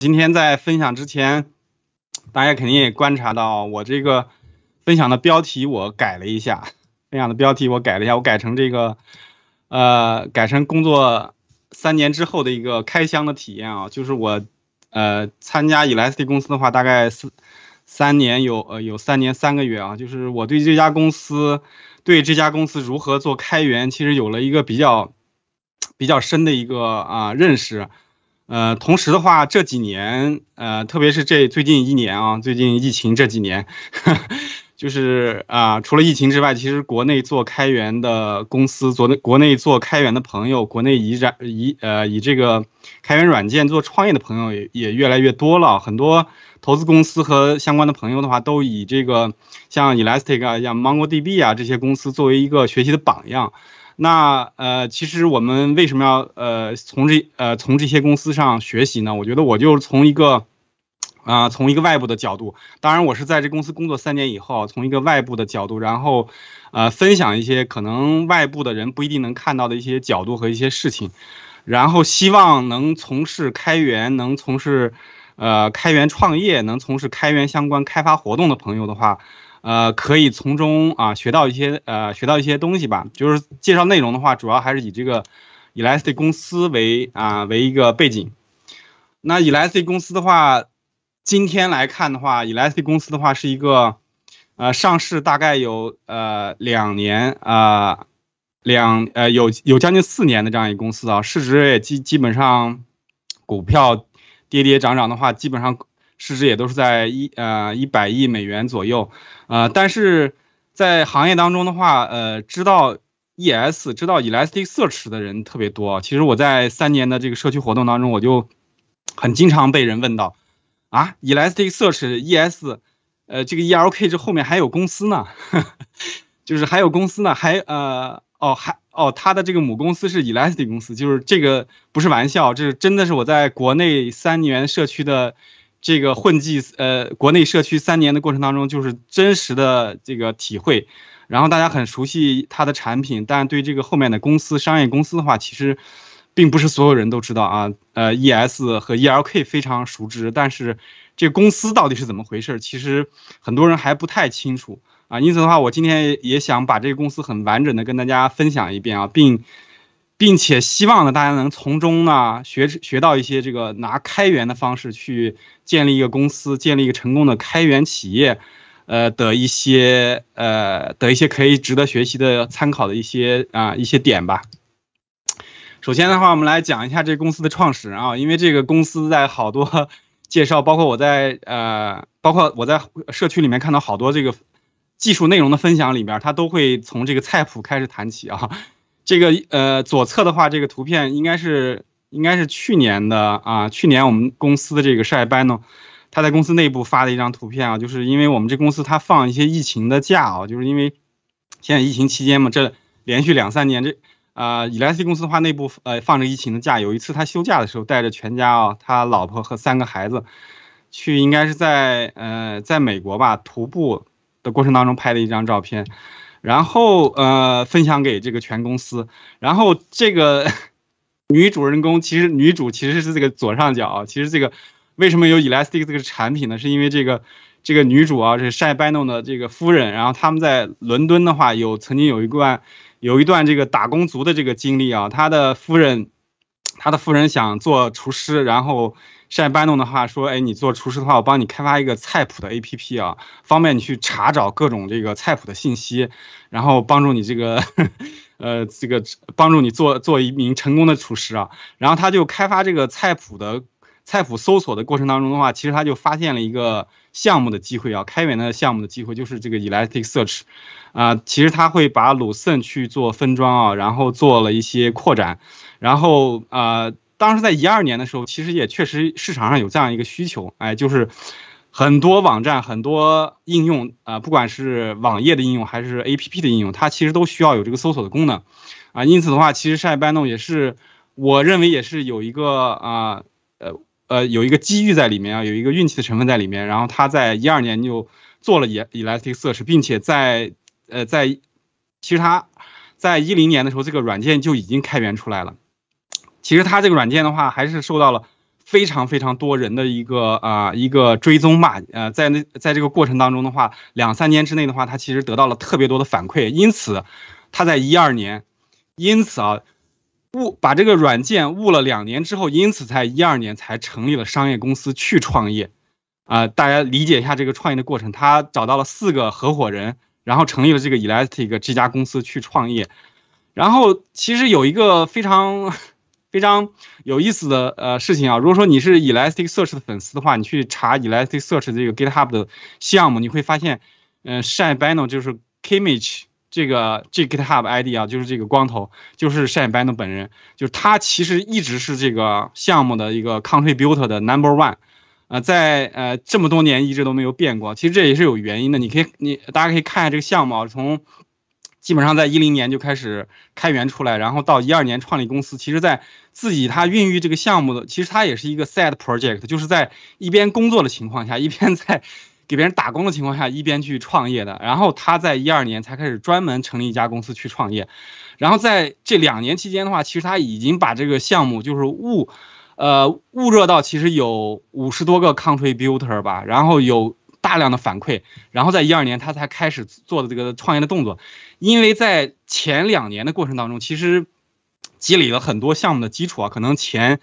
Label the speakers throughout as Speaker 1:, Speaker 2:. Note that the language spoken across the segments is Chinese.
Speaker 1: 今天在分享之前，大家肯定也观察到我这个分享的标题我改了一下，分享的标题我改了一下，我改成这个，呃，改成工作三年之后的一个开箱的体验啊，就是我，呃，参加以来，SD 公司的话，大概三三年有呃有三年三个月啊，就是我对这家公司，对这家公司如何做开源，其实有了一个比较比较深的一个啊认识。呃，同时的话，这几年，呃，特别是这最近一年啊，最近疫情这几年，就是啊，除了疫情之外，其实国内做开源的公司，做国内做开源的朋友，国内以软以呃以这个开源软件做创业的朋友也也越来越多了，很多投资公司和相关的朋友的话，都以这个像 Elastic 啊，像 MongoDB 啊这些公司作为一个学习的榜样。那呃，其实我们为什么要呃从这呃从这些公司上学习呢？我觉得我就是从一个啊从一个外部的角度，当然我是在这公司工作三年以后，从一个外部的角度，然后呃分享一些可能外部的人不一定能看到的一些角度和一些事情，然后希望能从事开源，能从事呃开源创业，能从事开源相关开发活动的朋友的话。呃，可以从中啊学到一些呃学到一些东西吧。就是介绍内容的话，主要还是以这个 Elastic 公司为啊为一个背景。那 Elastic 公司的话，今天来看的话，Elastic 公司的话是一个呃上市大概有呃两年啊两呃有有将近四年的这样一个公司啊，市值也基基本上股票跌跌涨涨的话，基本上。市值也都是在一呃一百亿美元左右，呃，但是在行业当中的话，呃，知道 ES 知道 Elastic Search 的人特别多。其实我在三年的这个社区活动当中，我就很经常被人问到啊，Elastic Search ES，呃，这个 ELK 这后面还有公司呢，就是还有公司呢，还呃，哦，还哦，他的这个母公司是 Elastic 公司，就是这个不是玩笑，这是真的是我在国内三年社区的。这个混迹呃国内社区三年的过程当中，就是真实的这个体会，然后大家很熟悉它的产品，但对这个后面的公司商业公司的话，其实并不是所有人都知道啊。呃，E S 和 E L K 非常熟知，但是这公司到底是怎么回事，其实很多人还不太清楚啊。因此的话，我今天也想把这个公司很完整的跟大家分享一遍啊，并。并且希望呢，大家能从中呢学学到一些这个拿开源的方式去建立一个公司，建立一个成功的开源企业，呃的一些呃的一些可以值得学习的参考的一些啊一些点吧。首先的话，我们来讲一下这公司的创始人啊，因为这个公司在好多 介绍，包括我在呃，包括我在社区里面看到好多这个技术内容的分享里面，他都会从这个菜谱开始谈起啊。这个呃左侧的话，这个图片应该是应该是去年的啊，去年我们公司的这个晒班呢，他在公司内部发的一张图片啊，就是因为我们这公司他放一些疫情的假啊，就是因为现在疫情期间嘛，这连续两三年这呃以莱 a c 公司的话内部呃放着疫情的假，有一次他休假的时候带着全家啊，他老婆和三个孩子去，应该是在呃在美国吧徒步的过程当中拍的一张照片。然后，呃，分享给这个全公司。然后，这个 女主人公，其实女主其实是这个左上角。其实，这个为什么有 Elastic 这个产品呢？是因为这个这个女主啊，是 s h y b a n o 的这个夫人，然后他们在伦敦的话，有曾经有一段有一段这个打工族的这个经历啊。他的夫人，他的夫人想做厨师，然后。晒班搬弄的话说，哎，你做厨师的话，我帮你开发一个菜谱的 APP 啊，方便你去查找各种这个菜谱的信息，然后帮助你这个，呃，这个帮助你做做一名成功的厨师啊。然后他就开发这个菜谱的菜谱搜索的过程当中的话，其实他就发现了一个项目的机会啊，开源的项目的机会就是这个 Elastic Search 啊。其实他会把鲁森去做分装啊，然后做了一些扩展，然后啊。当时在一二年的时候，其实也确实市场上有这样一个需求，哎，就是很多网站、很多应用，呃，不管是网页的应用还是 APP 的应用，它其实都需要有这个搜索的功能，啊，因此的话，其实 s h y Banon 也是，我认为也是有一个啊，呃呃，有一个机遇在里面啊，有一个运气的成分在里面。然后他在一二年就做了 E 以 l a s t i c s e a r c h 并且在呃在，其实他在一零年的时候，这个软件就已经开源出来了。其实他这个软件的话，还是受到了非常非常多人的一个啊一个追踪吧，呃，在那在这个过程当中的话，两三年之内的话，他其实得到了特别多的反馈，因此他在一二年，因此啊误把这个软件误了两年之后，因此在一二年才成立了商业公司去创业，啊，大家理解一下这个创业的过程，他找到了四个合伙人，然后成立了这个 Elastic 这家公司去创业，然后其实有一个非常。非常有意思的呃事情啊，如果说你是 Elasticsearch 的粉丝的话，你去查 Elasticsearch 这个 GitHub 的项目，你会发现，呃 s h i n e Bano 就是 Kimchi 这个这个 GitHub ID 啊，就是这个光头，就是 s h i n e Bano 本人，就是他其实一直是这个项目的一个 contributor 的 number one，啊，在呃这么多年一直都没有变过。其实这也是有原因的，你可以你大家可以看一下这个项目啊，从基本上在一零年就开始开源出来，然后到一二年创立公司。其实，在自己他孕育这个项目的，其实他也是一个 side project，就是在一边工作的情况下，一边在 给别人打工的情况下，一边去创业的。然后他在一二年才开始专门成立一家公司去创业。然后在这两年期间的话，其实他已经把这个项目就是物。呃，误热到其实有五十多个 contributor 吧，然后有。大量的反馈，然后在一二年他才开始做的这个创业的动作，因为在前两年的过程当中，其实积累了很多项目的基础啊，可能前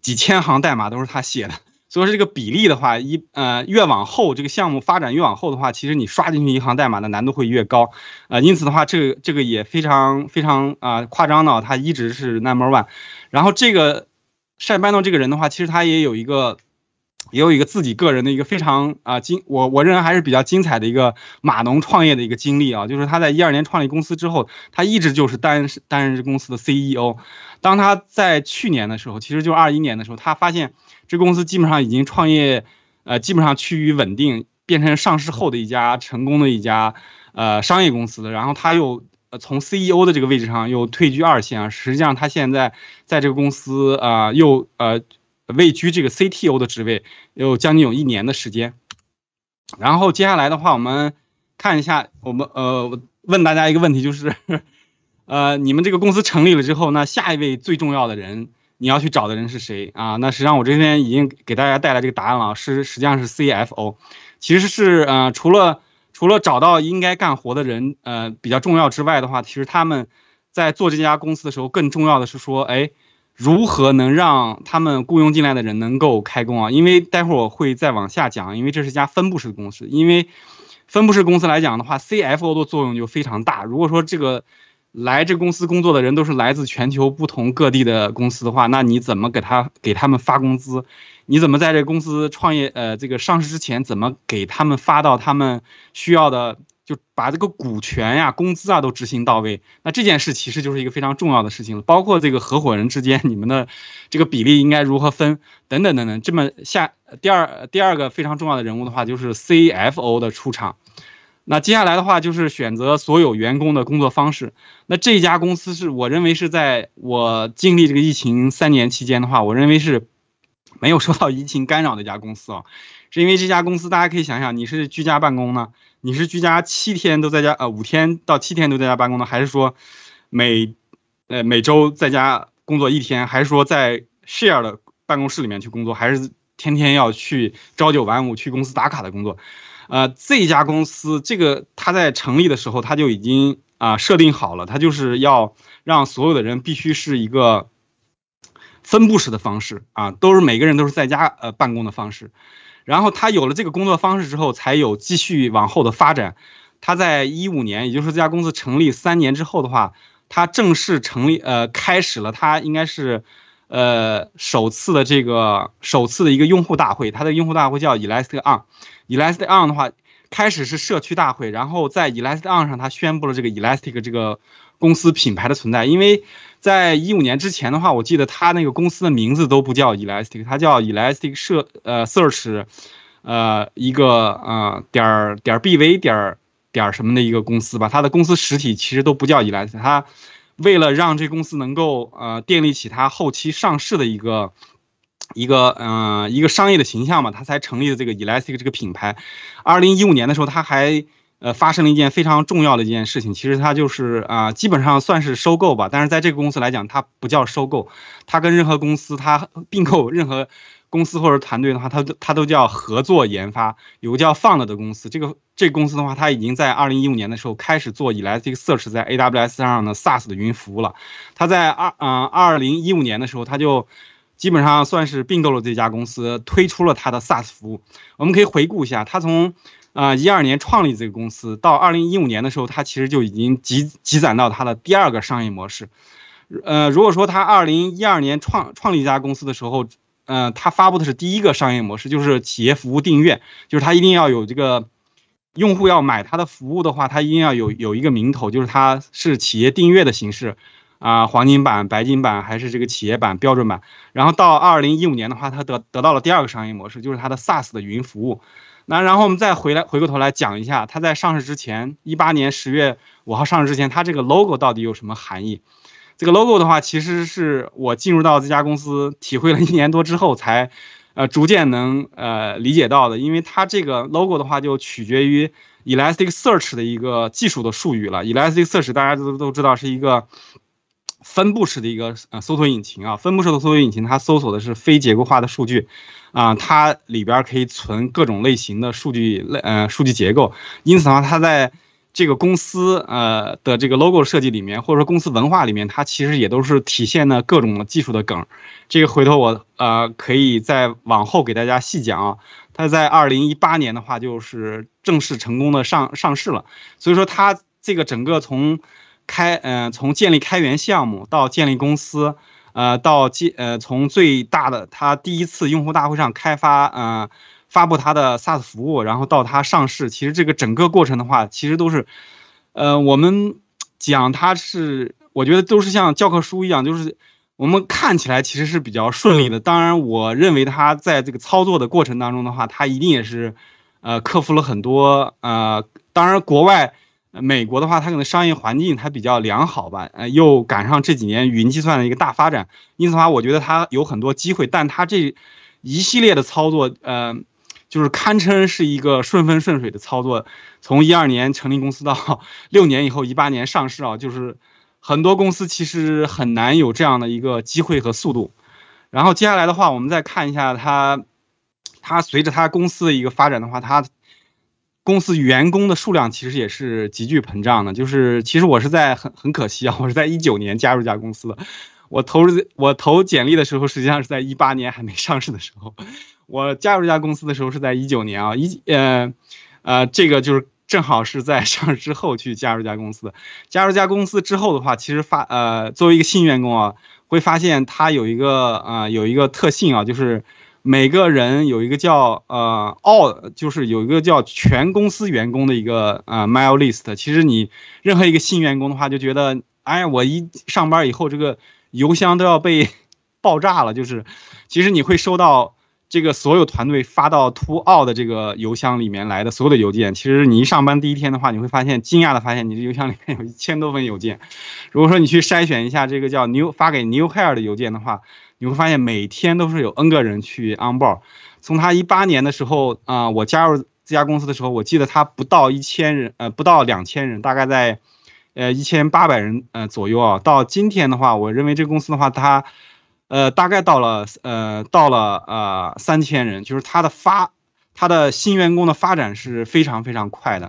Speaker 1: 几千行代码都是他写的，所以说这个比例的话，一呃越往后这个项目发展越往后的话，其实你刷进去一行代码的难度会越高，呃因此的话，这个这个也非常非常啊夸张的，他一直是 number one，然后这个晒班诺这个人的话，其实他也有一个。也有一个自己个人的一个非常啊精，我我认为还是比较精彩的一个码农创业的一个经历啊，就是他在一二年创立公司之后，他一直就是担任担任这公司的 CEO。当他在去年的时候，其实就二一年的时候，他发现这公司基本上已经创业，呃，基本上趋于稳定，变成上市后的一家成功的一家呃商业公司。然后他又从 CEO 的这个位置上又退居二线啊，实际上他现在在这个公司啊又呃。位居这个 CTO 的职位有将近有一年的时间，然后接下来的话，我们看一下，我们呃问大家一个问题，就是呃你们这个公司成立了之后，那下一位最重要的人你要去找的人是谁啊？那实际上我这边已经给大家带来这个答案了，是实际上是 CFO，其实是呃除了除了找到应该干活的人呃比较重要之外的话，其实他们在做这家公司的时候，更重要的是说哎。如何能让他们雇佣进来的人能够开工啊？因为待会儿我会再往下讲，因为这是家分布式公司。因为分布式公司来讲的话，CFO 的作用就非常大。如果说这个来这公司工作的人都是来自全球不同各地的公司的话，那你怎么给他给他们发工资？你怎么在这公司创业？呃，这个上市之前怎么给他们发到他们需要的？就把这个股权呀、工资啊都执行到位，那这件事其实就是一个非常重要的事情了。包括这个合伙人之间，你们的这个比例应该如何分，等等等等。这么下第二第二个非常重要的人物的话，就是 CFO 的出场。那接下来的话就是选择所有员工的工作方式。那这家公司是我认为是在我经历这个疫情三年期间的话，我认为是没有受到 疫情干扰的一家公司啊，是因为这家公司大家可以想想，你是居家办公呢？你是居家七天都在家，呃，五天到七天都在家办公呢？还是说，每，呃，每周在家工作一天？还是说在 share 的办公室里面去工作？还是天天要去朝九晚五去公司打卡的工作？呃，这家公司这个他在成立的时候他就已经啊设定好了，他就是要让所有的人必须是一个分布式的方式啊，都是每个人都是在家呃办公的方式。然后他有了这个工作方式之后，才有继续往后的发展。他在一五年，也就是这家公司成立三年之后的话，他正式成立，呃，开始了他应该是，呃，首次的这个首次的一个用户大会。他的用户大会叫 Elastic On，Elastic On 的话，开始是社区大会，然后在 Elastic On 上，他宣布了这个 Elastic 这个公司品牌的存在，因为。在一五年之前的话，我记得他那个公司的名字都不叫 Elastic，它叫 Elastic s e 呃 Search，呃一个呃点点 BV 点点什么的一个公司吧。它的公司实体其实都不叫 Elastic，它为了让这公司能够呃建立起它后期上市的一个一个嗯一个商业的形象嘛，它才成立的这个 Elastic 这个品牌。二零一五年的时候，它还。呃，发生了一件非常重要的一件事情，其实它就是啊，基本上算是收购吧，但是在这个公司来讲，它不叫收购，它跟任何公司它并购任何公司或者团队的话，它都它都叫合作研发。有个叫 f 了 u n d 的公司，这个这公司的话，它已经在二零一五年的时候开始做以来这个 Search 在 AWS 上的 SaaS 的云服务了。它在二嗯二零一五年的时候，它就基本上算是并购了这家公司，推出了它的 SaaS 服务。我们可以回顾一下，它从。啊，一二年创立这个公司，到二零一五年的时候，他其实就已经积积攒到他的第二个商业模式。呃，如果说他二零一二年创创立一家公司的时候，呃，他发布的是第一个商业模式，就是企业服务订阅，就是他一定要有这个用户要买他的服务的话，他一定要有有一个名头，就是他是企业订阅的形式啊，黄金版、白金版还是这个企业版、标准版。然后到二零一五年的话，他得得到了第二个商业模式，就是他的 SaaS 的云服务。那然后我们再回来，回过头来讲一下，它在上市之前，一八年十月五号上市之前，它这个 logo 到底有什么含义？这个 logo 的话，其实是我进入到这家公司，体会了一年多之后，才呃逐渐能呃理解到的。因为它这个 logo 的话，就取决于 Elastic Search 的一个技术的术语了。Elastic Search 大家都都知道是一个。分布式的一个呃搜索引擎啊，分布式的搜索引擎它搜索的是非结构化的数据，啊，它里边可以存各种类型的数据类呃数据结构，因此的话，它在这个公司呃的这个 logo 设计里面，或者说公司文化里面，它其实也都是体现的各种技术的梗。这个回头我呃可以再往后给大家细讲。啊。它在二零一八年的话，就是正式成功的上上市了，所以说它这个整个从开，嗯，从建立开源项目到建立公司，呃，到建，呃，从最大的他第一次用户大会上开发，呃，发布他的 SaaS 服务，然后到它上市，其实这个整个过程的话，其实都是，呃，我们讲它是，我觉得都是像教科书一样，就是我们看起来其实是比较顺利的。当然，我认为它在这个操作的过程当中的话，它一定也是，呃，克服了很多，呃，当然国外。美国的话，它可能商业环境它比较良好吧，呃，又赶上这几年云计算的一个大发展，因此的话，我觉得它有很多机会。但它这一系列的操作，呃，就是堪称是一个顺风顺水的操作。从一二年成立公司到 六年以后一八年上市啊，就是很多公司其实很难有这样的一个机会和速度。然后接下来的话，我们再看一下它，它随着它公司的一个发展的话，它。公司员工的数量其实也是急剧膨胀的。就是，其实我是在很很可惜啊，我是在一九年加入一家公司的。我投入我投简历的时候，实际上是在一八年还没上市的时候。我加入一家公司的时候是在一九年啊，一呃呃，这个就是正好是在上市之后去加入一家公司的。加入一家公司之后的话，其实发呃，作为一个新员工啊，会发现它有一个啊有一个特性啊，就是。每个人有一个叫呃，all，就是有一个叫全公司员工的一个呃 mail list。其实你任何一个新员工的话，就觉得，哎，我一上班以后，这个邮箱都要被爆炸了。就是，其实你会收到这个所有团队发到 to all 的这个邮箱里面来的所有的邮件。其实你一上班第一天的话，你会发现惊讶的发现，你的邮箱里面有一千多份邮件。如果说你去筛选一下这个叫 new 发给 new hire 的邮件的话。你会发现每天都是有 N 个人去 onboard。从他一八年的时候啊，我加入这家公司的时候，我记得他不到一千人，呃，不到两千人，大概在，呃，一千八百人，呃左右啊。到今天的话，我认为这个公司的话，它，呃，大概到了，呃，到了，呃，三千人，就是它的发，它的新员工的发展是非常非常快的。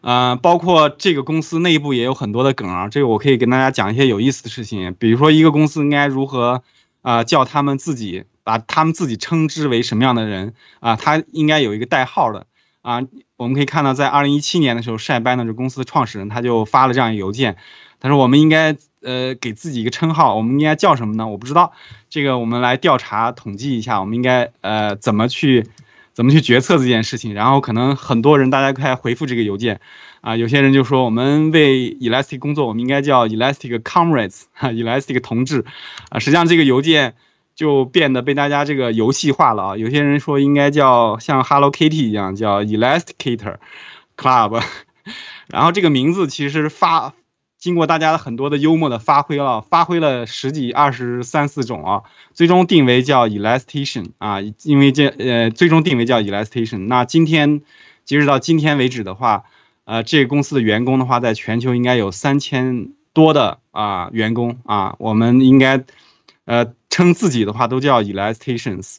Speaker 1: 呃，包括这个公司内部也有很多的梗啊，这个我可以跟大家讲一些有意思的事情。比如说，一个公司应该如何，呃，叫他们自己把他们自己称之为什么样的人啊？他应该有一个代号的啊。我们可以看到，在二零一七年的时候，晒班的这公司创始人，他就发了这样一个邮件，他说：“我们应该呃给自己一个称号，我们应该叫什么呢？我不知道。这个我们来调查统计一下，我们应该呃怎么去？”怎么去决策这件事情？然后可能很多人大家开始回复这个邮件，啊，有些人就说我们为 Elastic 工作，我们应该叫 Elastic comrades，哈，Elastic 同志，啊，实际上这个邮件就变得被大家这个游戏化了啊，有些人说应该叫像 Hello Kitty 一样叫 Elasticator Club，然后这个名字其实发。经过大家的很多的幽默的发挥了，发挥了十几、二十三、四种啊，最终定为叫 Elastication 啊，因为这呃，最终定为叫 Elastication。那今天，截止到今天为止的话，呃，这个公司的员工的话，在全球应该有三千多的啊员工啊，我们应该呃称自己的话都叫 Elastications，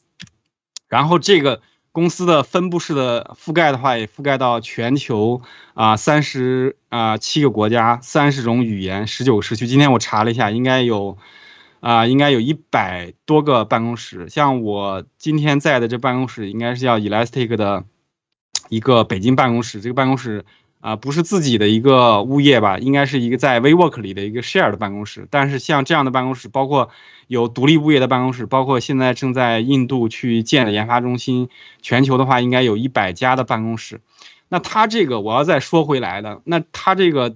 Speaker 1: 然后这个。公司的分布式的覆盖的话，也覆盖到全球啊三十啊七个国家，三十种语言，十九个时区。今天我查了一下，应该有啊应该有一百多个办公室。像我今天在的这办公室，应该是叫 Elastic 的一个北京办公室。这个办公室啊不是自己的一个物业吧？应该是一个在 WeWork 里的一个 Share 的办公室。但是像这样的办公室，包括。有独立物业的办公室，包括现在正在印度去建的研发中心。全球的话，应该有一百家的办公室。那他这个，我要再说回来的，那他这个，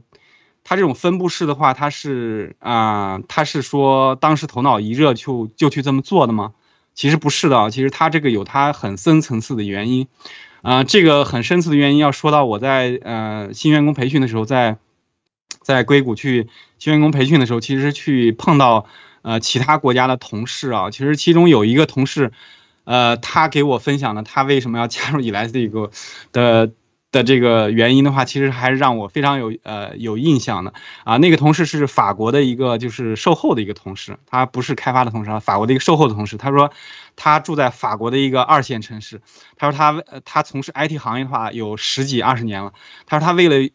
Speaker 1: 他这种分布式的话，他是啊，他是说当时头脑一热就就去这么做的吗？其实不是的其实他这个有他很深层次的原因。啊，这个很深层次的原因要说到我在呃新员工培训的时候，在在硅谷去新员工培训的时候，其实去碰到。呃，其他国家的同事啊，其实其中有一个同事，呃，他给我分享了他为什么要加入以来斯这个的的这个原因的话，其实还是让我非常有呃有印象的。啊，那个同事是法国的一个就是售后的一个同事，他不是开发的同事，啊，法国的一个售后的同事。他说他住在法国的一个二线城市，他说他他从事 IT 行业的话有十几二十年了。他说他为了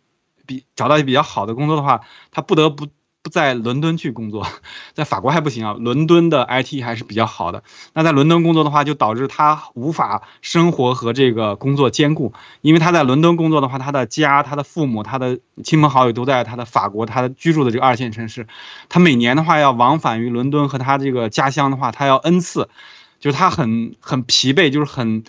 Speaker 1: 比找到比较好的工作的话，他不得不。不在伦敦去工作，在法国还不行啊。伦敦的 IT 还是比较好的。那在伦敦工作的话，就导致他无法生活和这个工作兼顾。因为他在伦敦工作的话，他的家、他的父母、他的亲朋好友都在他的法国，他居住的这个二线城市。他每年的话要往返于伦敦和他这个家乡的话，他要 n 次，就是他很很疲惫，就是很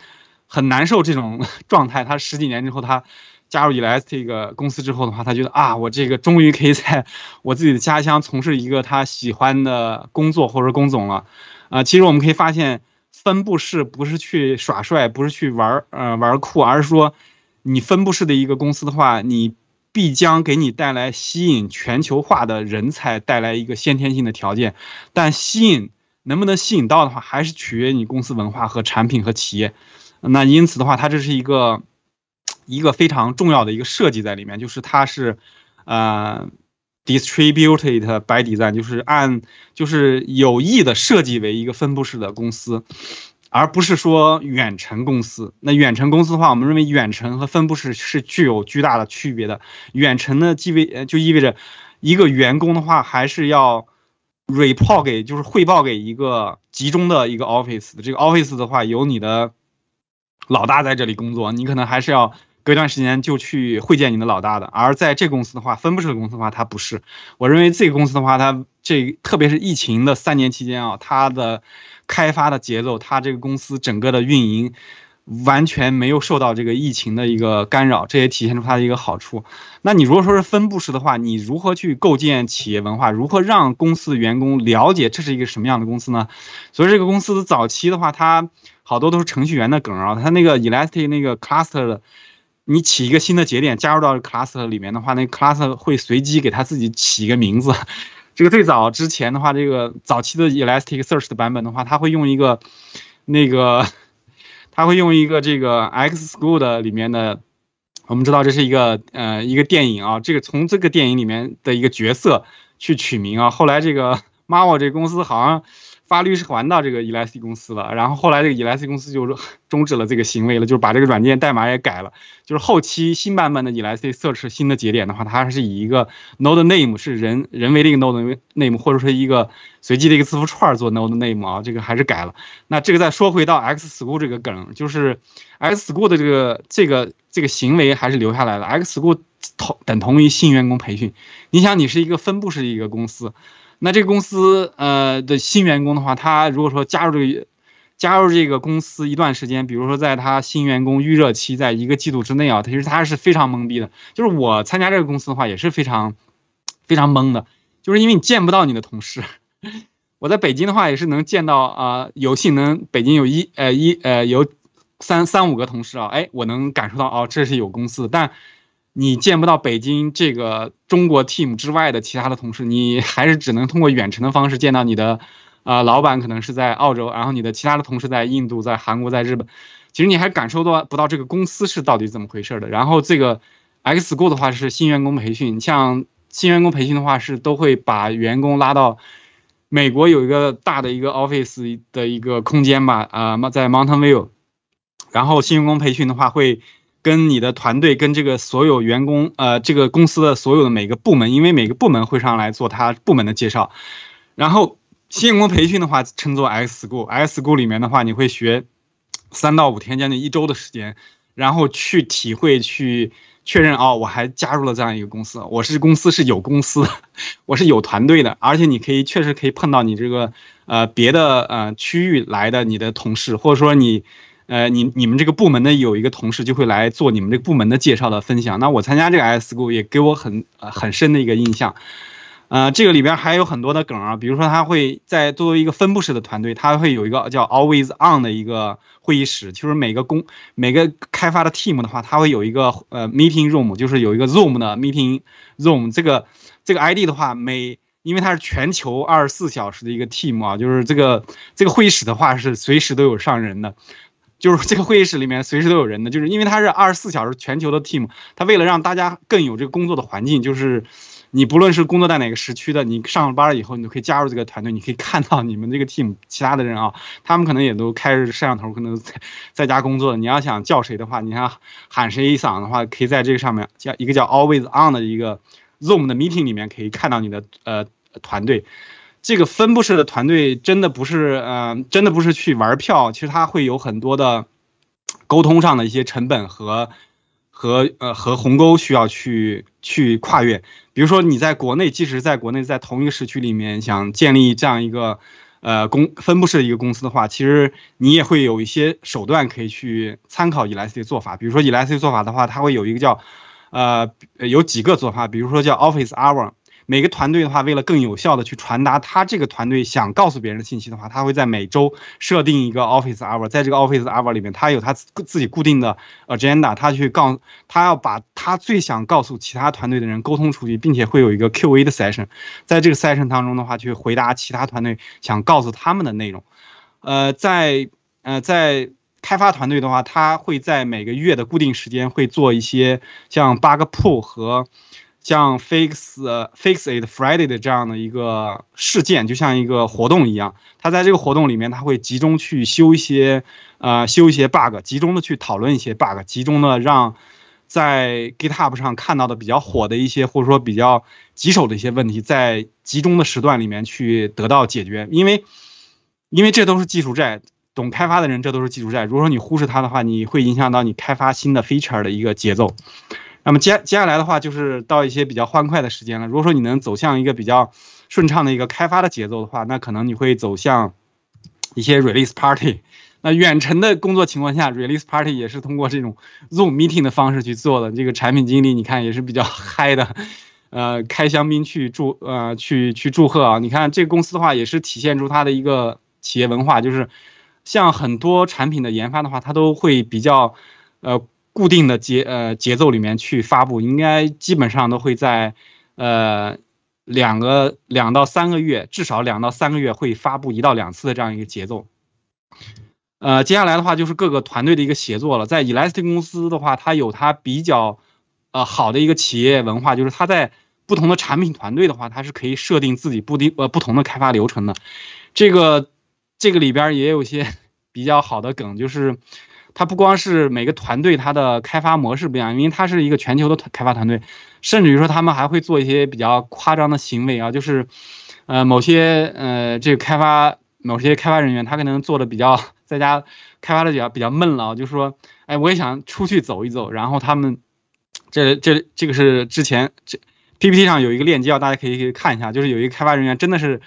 Speaker 1: 很难受这种 状态。他十几年之后，他。加入以来这个公司之后的话，他觉得啊，我这个终于可以在 我自己的家乡从事一个他喜欢的工作或者工种了。啊，其实我们可以发现，分布式不是去耍帅，不是去玩儿，呃，玩酷，而是说，你分布式的一个公司的话，你必将给你带来吸引全球化的人才，带来一个先天性的条件。但吸引能不能吸引到的话，还是取决于你公司文化和产品和企业。那因此的话，它这是一个。一个非常重要的一个设计在里面，就是它是，呃，distributed by design，就是按就是有意的设计为一个分布式的公司，而不是说远程公司。那远程公司的话，我们认为远程和分布式是具有巨大的区别的。远程呢，意味就意味着一个员工的话还是要 report 给就是汇报给一个集中的一个 office。这个 office 的话有你的老大在这里工作，你可能还是要。隔一段时间就去会见你的老大的，而在这公司的话，分布式的公司的话，它不是。我认为这个公司的话，它这特别是疫情的三年期间啊，它的开发的节奏，它这个公司整个的运营完全没有受到这个疫情的一个干扰，这也体现出它的一个好处。那你如果说是分布式的话，你如何去构建企业文化？如何让公司的员工了解这是一个什么样的公司呢？所以这个公司的早期的话，它好多都是程序员的梗啊，它那个 elastic 那个 cluster 的。你起一个新的节点加入到 c l a s s 里面的话，那 c l a s s 会随机给它自己起一个名字。这个最早之前的话，这个早期的 Elasticsearch 的版本的话，它会用一个那个，它会用一个这个 X School 的里面的，我们知道这是一个呃一个电影啊，这个从这个电影里面的一个角色去取名啊。后来这个 Marvel 这公司好像。法律是还到这个 e l a s t i c 公司了，然后后来这个 e l a s t i c 公司就是终止了这个行为了，就是把这个软件代码也改了，就是后期新版本的 Elasticsearch 新的节点的话，它还是以一个 node name 是人人为的一个 node name，或者说一个随机的一个字符串做 node name 啊，这个还是改了。那这个再说回到 X School 这个梗，就是 X School 的这个这个这个行为还是留下来了。x School 同等同于新员工培训。你想，你是一个分布式的一个公司。那这个公司，呃，的新员工的话，他如果说加入这个，加入这个公司一段时间，比如说在他新员工预热期，在一个季度之内啊，其实他是非常懵逼的。就是我参加这个公司的话，也是非常，非常懵的。就是因为你见不到你的同事，我在北京的话也是能见到啊，有幸能北京有一呃一呃有三三五个同事啊，哎，我能感受到哦，这是有公司，但。你见不到北京这个中国 team 之外的其他的同事，你还是只能通过远程的方式见到你的，呃，老板可能是在澳洲，然后你的其他的同事在印度、在韩国、在日本，其实你还感受到不到这个公司是到底怎么回事的。然后这个 X Go 的话是新员工培训，像新员工培训的话是都会把员工拉到美国有一个大的一个 office 的一个空间吧，啊，么在 Mountain View，然后新员工培训的话会。跟你的团队，跟这个所有员工，呃，这个公司的所有的每个部门，因为每个部门会上来做他部门的介绍。然后新员工培训的话，称作 X school，X school 里面的话，你会学三到五天，将近一周的时间，然后去体会，去确认哦，我还加入了这样一个公司，我是公司是有公司，我是有团队的，而且你可以确实可以碰到你这个呃别的呃区域来的你的同事，或者说你。呃，你你们这个部门呢，有一个同事就会来做你们这个部门的介绍的分享。那我参加这个 S school 也给我很很深的一个印象。呃，这个里边还有很多的梗啊，比如说他会在作为一个分布式的团队，他会有一个叫 Always On 的一个会议室，就是每个工每个开发的 team 的话，他会有一个呃 meeting room，就是有一个 Zoom 的 meeting room。这个这个 ID 的话，每因为它是全球二十四小时的一个 team 啊，就是这个这个会议室的话是随时都有上人的。就是这个会议室里面随时都有人的，就是因为它是二十四小时全球的 team，它为了让大家更有这个工作的环境，就是你不论是工作在哪个时区的，你上了班了以后，你就可以加入这个团队，你可以看到你们这个 team 其他的人啊，他们可能也都开着摄像头，可能在在家工作你要想叫谁的话，你想喊谁一嗓的话，可以在这个上面叫一个叫 always on 的一个 zoom 的 meeting 里面可以看到你的呃团队。这个分布式的团队真的不是，呃，真的不是去玩票。其实它会有很多的沟通上的一些成本和和呃和鸿沟需要去去跨越。比如说你在国内，即使在国内在同一个时区里面想建立这样一个呃公分布式的一个公司的话，其实你也会有一些手段可以去参考以莱斯的做法。比如说以莱斯做法的话，它会有一个叫呃有几个做法，比如说叫 Office Hour。每个团队的话，为了更有效地去传达他这个团队想告诉别人的信息的话，他会在每周设定一个 office hour，在这个 office hour 里面，他有他自自己固定的 agenda，他去告他要把他最想告诉其他团队的人沟通出去，并且会有一个 Q&A 的 session，在这个 session 当中的话，去回答其他团队想告诉他们的内容。呃，在呃在开发团队的话，他会在每个月的固定时间会做一些像 bug pull 和像 fix fix it Friday 的这样的一个事件，就像一个活动一样，它在这个活动里面，它会集中去修一些，呃，修一些 bug，集中的去讨论一些 bug，集中的让在 GitHub 上看到的比较火的一些，或者说比较棘手的一些问题，在集中的时段里面去得到解决，因为，因为这都是技术债，懂开发的人，这都是技术债。如果说你忽视它的话，你会影响到你开发新的 feature 的一个节奏。那么接接下来的话就是到一些比较欢快的时间了。如果说你能走向一个比较顺畅的一个开发的节奏的话，那可能你会走向一些 release party。那远程的工作情况下，release party 也是通过这种 zoom meeting 的方式去做的。这个产品经理你看也是比较嗨的，呃，开香槟去祝呃去去祝贺啊。你看这公司的话也是体现出它的一个企业文化，就是像很多产品的研发的话，它都会比较呃。固定的节呃节奏里面去发布，应该基本上都会在，呃两个两到三个月，至少两到三个月会发布一到两次的这样一个节奏。呃，接下来的话就是各个团队的一个协作了。在 Elastic 公司的话，它有它比较呃好的一个企业文化，就是它在不同的产品团队的话，它是可以设定自己不定呃不同的开发流程的。这个这个里边也有些 比较好的梗，就是。它不光是每个团队它的开发模式不一样，因为它是一个全球的开发团队，甚至于说他们还会做一些比较夸张的行为啊，就是，呃，某些呃这个开发某些开发人员他可能做的比较在家开发的比较比较闷了就是说，哎，我也想出去走一走。然后他们这这这个是之前这 PPT 上有一个链接，大家可以可以看一下，就是有一个开发人员真的是。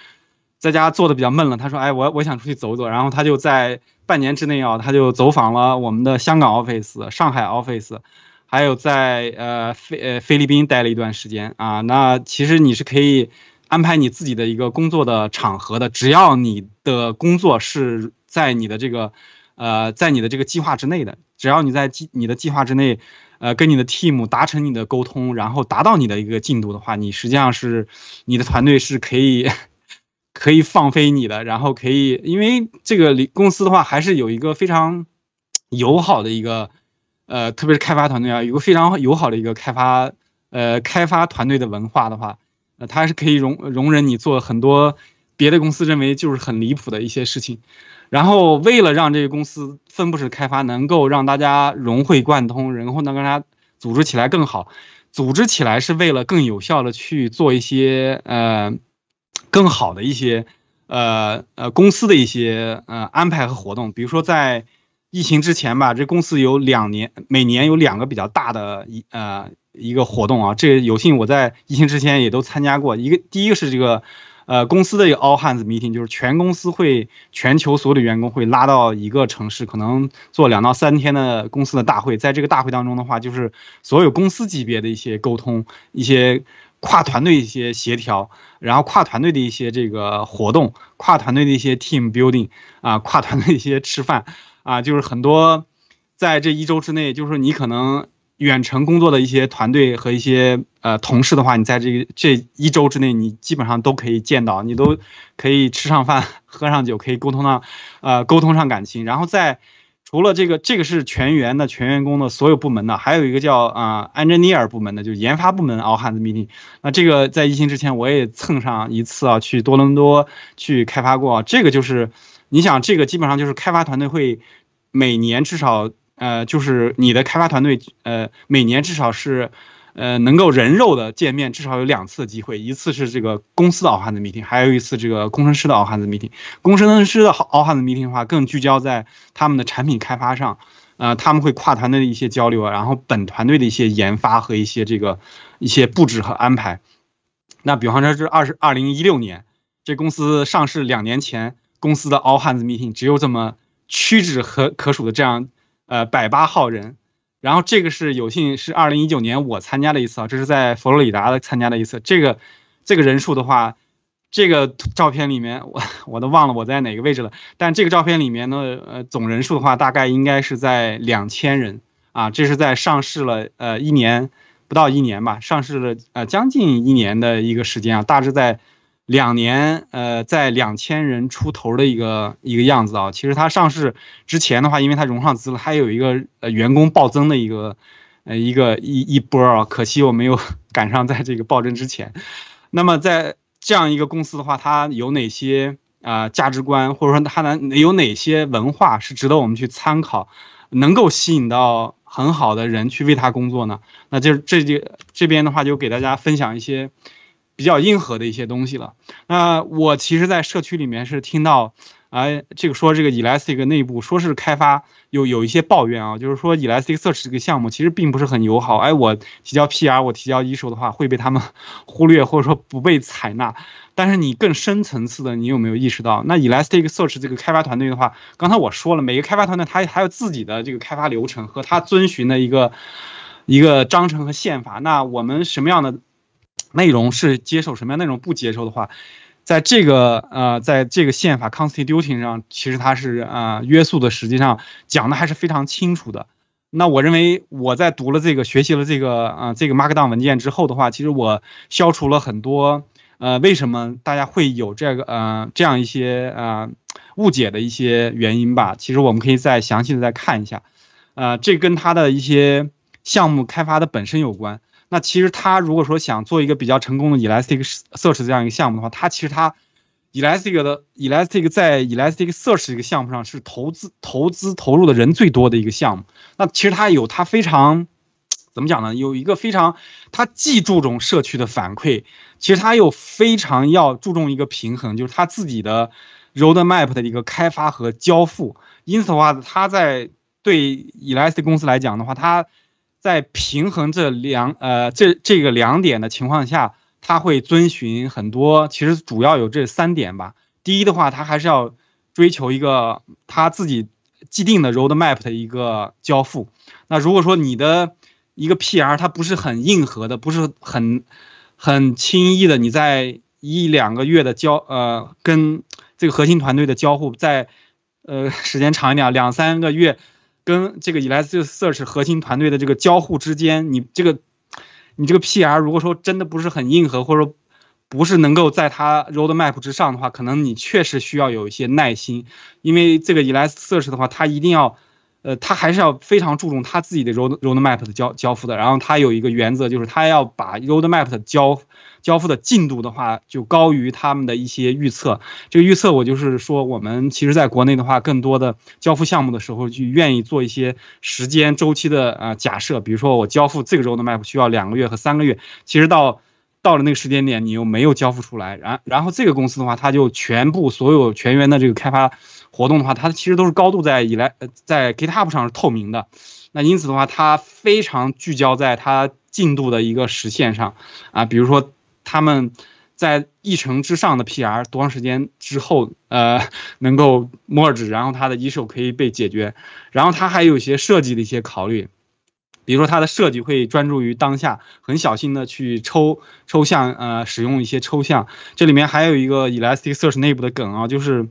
Speaker 1: 在家做的比较闷了，他说：“哎，我我想出去走走。”然后他就在半年之内啊，他就走访了我们的香港 office、上海 office，还有在呃菲呃菲律宾待了一段时间啊。那其实你是可以安排你自己的一个工作的场合的，只要你的工作是在你的这个呃在你的这个计划之内的，只要你在计你的计划之内，呃，跟你的 team 达成你的沟通，然后达到你的一个进度的话，你实际上是你的团队是可以。可以放飞你的，然后可以，因为这个公司的话，还是有一个非常友好的一个，呃，特别是开发团队啊，有个非常友好的一个开发，呃，开发团队的文化的话，呃，它是可以容容忍你做很多别的公司认为就是很离谱的一些事情，然后为了让这个公司分布式开发能够让大家融会贯通，然后能让大家组织起来更好，组织起来是为了更有效的去做一些，呃。更好的一些，呃呃，公司的一些呃安排和活动，比如说在疫情之前吧，这公司有两年，每年有两个比较大的一呃一个活动啊，这有幸我在疫情之前也都参加过。一个第一个是这个呃公司的一个 all hands meeting，就是全公司会全球所有的员工会拉到一个城市，可能做两到三天的公司的大会，在这个大会当中的话，就是所有公司级别的一些沟通一些。跨团队一些协调，然后跨团队的一些这个活动，跨团队的一些 team building 啊，跨团队一些吃饭啊，就是很多在这一周之内，就是你可能远程工作的一些团队和一些呃同事的话，你在这这一周之内，你基本上都可以见到，你都可以吃上饭，喝上酒，可以沟通上，呃，沟通上感情，然后在。除了这个，这个是全员的、全员工的所有部门的，还有一个叫啊 engineer 部门的，就是研发部门。All hands meeting。那这个在疫情之前我也蹭上一次啊，去多伦多去开发过。这个就是，你想，这个基本上就是开发团队会每年至少呃，就是你的开发团队呃，每年至少是。呃，能够人肉的见面至少有两次机会，一次是这个公司的 all hands meeting，还有一次这个工程师的 all hands meeting。工程师的 all hands meeting 的话，更聚焦在他们的产品开发上，呃，他们会跨团队的一些交流啊，然后本团队的一些研发和一些这个一些布置和安排。那比方说这二十二零一六年，这公司上市两年前，公司的 all hands meeting 只有这么屈指和可数的这样呃百八号人。然后这个是有幸是二零一九年我参加的一次啊，这是在佛罗里达的参加的一次。这个这个人数的话，这个照片里面我 我都忘了我在哪个位置了。但这个照片里面呢，呃，总人数的话大概应该是在两千人啊。这是在上市了呃一年不到一年吧，上市了呃将近一年的一个时间啊，大致在。两年，呃，在两千人出头的一个一个样子啊。其实它上市之前的话，因为它融上资了，还有一个呃员工暴增的一个呃一个一一波啊。可惜我没有 赶上在这个暴增之前。那么在这样一个公司的话，它有哪些啊价值观，或者说它能有哪些文化是值得我们去参考，能够吸引到很好的人去为它工作呢？那就是这就这边的话，就给大家分享一些。比较硬核的一些东西了。那我其实，在社区里面是听到，哎，这个说这个 Elastic 内部说是开发有有一些抱怨啊，就是说 Elastic Search 这个项目其实并不是很友好。哎，我提交 PR，我提交一手的话会被他们忽略，或者说不被采纳。但是你更深层次的，你有没有意识到，那 Elastic Search 这个开发团队的话，刚才我说了，每个开发团队他还有自己的这个开发流程和他遵循的一个一个章程和宪法。那我们什么样的？内容是接受什么样内容不接受的话，在这个呃，在这个宪法 constituting 上，其实它是呃约束的，实际上讲的还是非常清楚的。那我认为我在读了这个、学习了这个呃这个 Markdown 文件之后的话，其实我消除了很多呃为什么大家会有这个呃这样一些呃误解的一些原因吧。其实我们可以再详细的再看一下，呃，这跟他的一些项目开发的本身有关。那其实他如果说想做一个比较成功的 Elasticsearch 这样一个项目的话，他其实他 Elastic 的 Elastic 在 Elasticsearch 这个项目上是投资投资投入的人最多的一个项目。那其实他有他非常怎么讲呢？有一个非常，他既注重社区的反馈，其实他又非常要注重一个平衡，就是他自己的 Road Map 的一个开发和交付。因此的话，他在对 Elastic 公司来讲的话，他。在平衡这两呃这这个两点的情况下，他会遵循很多，其实主要有这三点吧。第一的话，他还是要追求一个他自己既定的 roadmap 的一个交付。那如果说你的一个 PR 它不是很硬核的，不是很很轻易的，你在一两个月的交呃跟这个核心团队的交互，在呃时间长一点，两三个月。跟这个 Elasticsearch 核心团队的这个交互之间，你这个，你这个 PR 如果说真的不是很硬核，或者说不是能够在它 roadmap 之上的话，可能你确实需要有一些耐心，因为这个 Elasticsearch 的话，它一定要。呃，他还是要非常注重他自己的 road roadmap 的交交付的。然后他有一个原则，就是他要把 roadmap 的交交付的进度的话，就高于他们的一些预测。这个预测，我就是说，我们其实在国内的话，更多的交付项目的时候，就愿意做一些时间周期的呃假设。比如说，我交付这个 roadmap 需要两个月和三个月，其实到到了那个时间点，你又没有交付出来。然然后这个公司的话，他就全部所有全员的这个开发。活动的话，它其实都是高度在以来在 GitHub 上是透明的，那因此的话，它非常聚焦在它进度的一个实现上啊，比如说他们在议程之上的 PR 多长时间之后，呃，能够 merge，然后它的 issue 可以被解决，然后它还有一些设计的一些考虑，比如说它的设计会专注于当下，很小心的去抽抽象，呃，使用一些抽象，这里面还有一个 Elasticsearch 内部的梗啊，就是。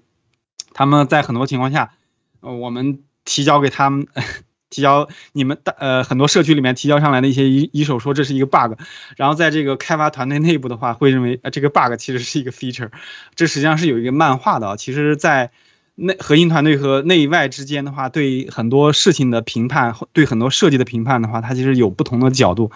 Speaker 1: 他们在很多情况下，呃，我们提交给他们，提交你们的呃很多社区里面提交上来的一些一一手说这是一个 bug，然后在这个开发团队内部的话会认为呃这个 bug 其实是一个 feature，这实际上是有一个漫画的啊，其实，在内核心团队和内外之间的话，对很多事情的评判，对很多设计的评判的话，它其实有不同的角度，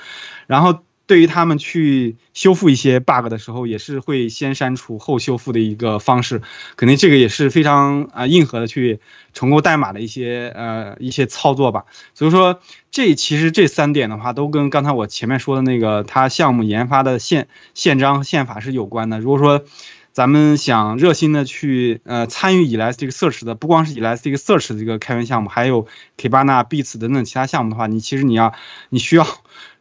Speaker 1: 然后。对于他们去修复一些 bug 的时候，也是会先删除后修复的一个方式，可能这个也是非常啊硬核的去重构代码的一些呃一些操作吧。所以说，这其实这三点的话，都跟刚才我前面说的那个他项目研发的宪宪章宪法是有关的。如果说咱们想热心的去呃参与 Elasticsearch 的，不光是 Elasticsearch 这个开源项目，还有 Kibana、Beats 等等其他项目的话，你其实你要你需要。